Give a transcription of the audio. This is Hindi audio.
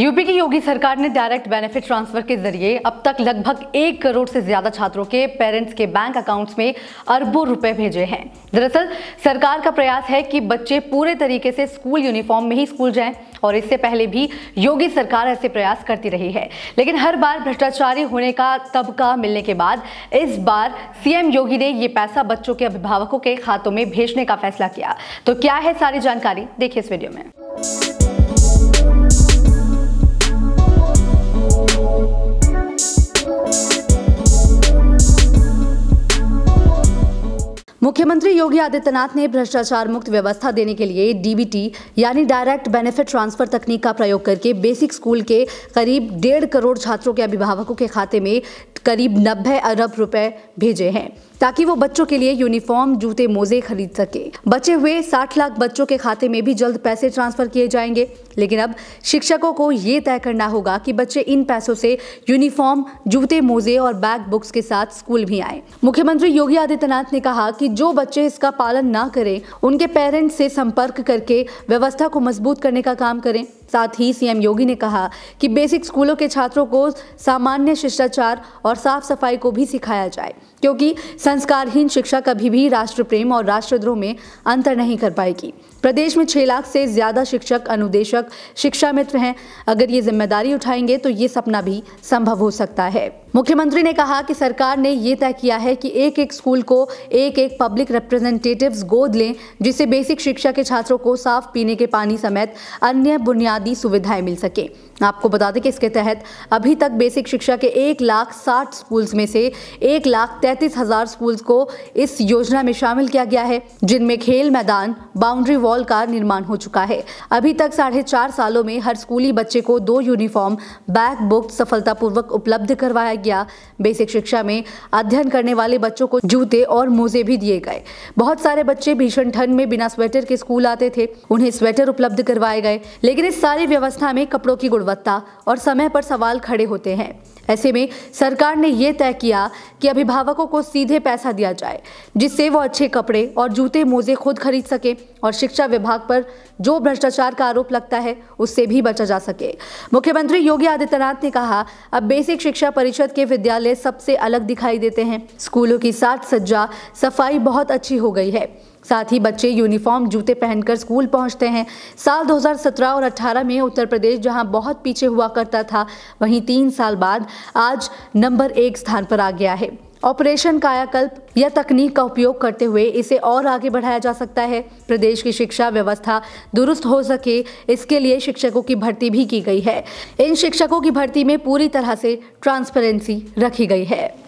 यूपी की योगी सरकार ने डायरेक्ट बेनिफिट ट्रांसफर के जरिए अब तक लगभग एक करोड़ से ज्यादा छात्रों के पेरेंट्स के बैंक अकाउंट्स में अरबों रुपए भेजे हैं दरअसल सरकार का प्रयास है कि बच्चे पूरे तरीके से स्कूल यूनिफॉर्म में ही स्कूल जाएं और इससे पहले भी योगी सरकार ऐसे प्रयास करती रही है लेकिन हर बार भ्रष्टाचारी होने का तबका मिलने के बाद इस बार सीएम योगी ने ये पैसा बच्चों के अभिभावकों के खातों में भेजने का फैसला किया तो क्या है सारी जानकारी देखिए इस वीडियो में मुख्यमंत्री योगी आदित्यनाथ ने भ्रष्टाचार मुक्त व्यवस्था देने के लिए डीबीटी यानी डायरेक्ट बेनिफिट ट्रांसफर तकनीक का प्रयोग करके बेसिक स्कूल के करीब डेढ़ करोड़ छात्रों के अभिभावकों के खाते में करीब नब्बे अरब रुपए भेजे हैं ताकि वो बच्चों के लिए यूनिफॉर्म जूते मोजे खरीद सके बचे हुए 60 लाख बच्चों के खाते में भी जल्द पैसे ट्रांसफर किए जाएंगे लेकिन अब शिक्षकों को ये तय करना होगा कि बच्चे इन पैसों से यूनिफॉर्म जूते मोजे और बैग बुक्स के साथ स्कूल भी आए मुख्यमंत्री योगी आदित्यनाथ ने कहा कि जो बच्चे इसका पालन न करें उनके पेरेंट्स से संपर्क करके व्यवस्था को मजबूत करने का काम करें साथ ही सीएम योगी ने कहा कि बेसिक स्कूलों के छात्रों को सामान्य शिष्टाचार और साफ सफाई को भी सिखाया जाए क्योंकि संस्कारहीन शिक्षा कभी भी राष्ट्र प्रेम और राष्ट्रद्रोह में अंतर नहीं कर पाएगी प्रदेश में छह लाख से ज़्यादा शिक्षक अनुदेशक शिक्षा मित्र हैं अगर ये जिम्मेदारी उठाएंगे तो ये सपना भी संभव हो सकता है मुख्यमंत्री ने कहा कि सरकार ने ये तय किया है कि एक एक स्कूल को एक एक पब्लिक रिप्रेजेंटेटिव्स गोद लें जिससे बेसिक शिक्षा के छात्रों को साफ पीने के पानी समेत अन्य बुनियादी सुविधाएं मिल सके आपको बता दें कि इसके तहत अभी तक बेसिक शिक्षा के एक लाख साठ स्कूल्स में से एक लाख तैंतीस हजार स्कूल्स को इस योजना में शामिल किया गया है जिनमें खेल मैदान बाउंड्री वॉल का निर्माण हो चुका है अभी तक साढ़े चार सालों में हर स्कूली बच्चे को दो यूनिफॉर्म बैग बुक सफलतापूर्वक उपलब्ध करवाया गया बेसिक शिक्षा में अध्ययन करने वाले बच्चों को जूते और मोजे भी दिए गए बहुत सारे बच्चे भीषण ठंड में बिना स्वेटर के स्कूल आते थे उन्हें स्वेटर उपलब्ध करवाए गए लेकिन इस सारी व्यवस्था में कपड़ों की गुणवत्ता और समय पर सवाल खड़े होते हैं ऐसे में सरकार ने यह तय किया कि अभिभावकों को सीधे पैसा दिया जाए जिससे वो अच्छे कपड़े और जूते मोजे खुद खरीद सके और शिक्षा विभाग पर जो भ्रष्टाचार का आरोप लगता है उससे भी बचा जा सके मुख्यमंत्री योगी आदित्यनाथ ने कहा अब बेसिक शिक्षा परिषद के विद्यालय सबसे अलग दिखाई देते हैं स्कूलों की साज सज्जा सफाई बहुत अच्छी हो गई है साथ ही बच्चे यूनिफॉर्म जूते पहनकर स्कूल पहुंचते हैं साल 2017 और 18 में उत्तर प्रदेश जहां बहुत पीछे हुआ करता था वहीं तीन साल बाद आज नंबर एक स्थान पर आ गया है ऑपरेशन कायाकल्प या तकनीक का उपयोग करते हुए इसे और आगे बढ़ाया जा सकता है प्रदेश की शिक्षा व्यवस्था दुरुस्त हो सके इसके लिए शिक्षकों की भर्ती भी की गई है इन शिक्षकों की भर्ती में पूरी तरह से ट्रांसपेरेंसी रखी गई है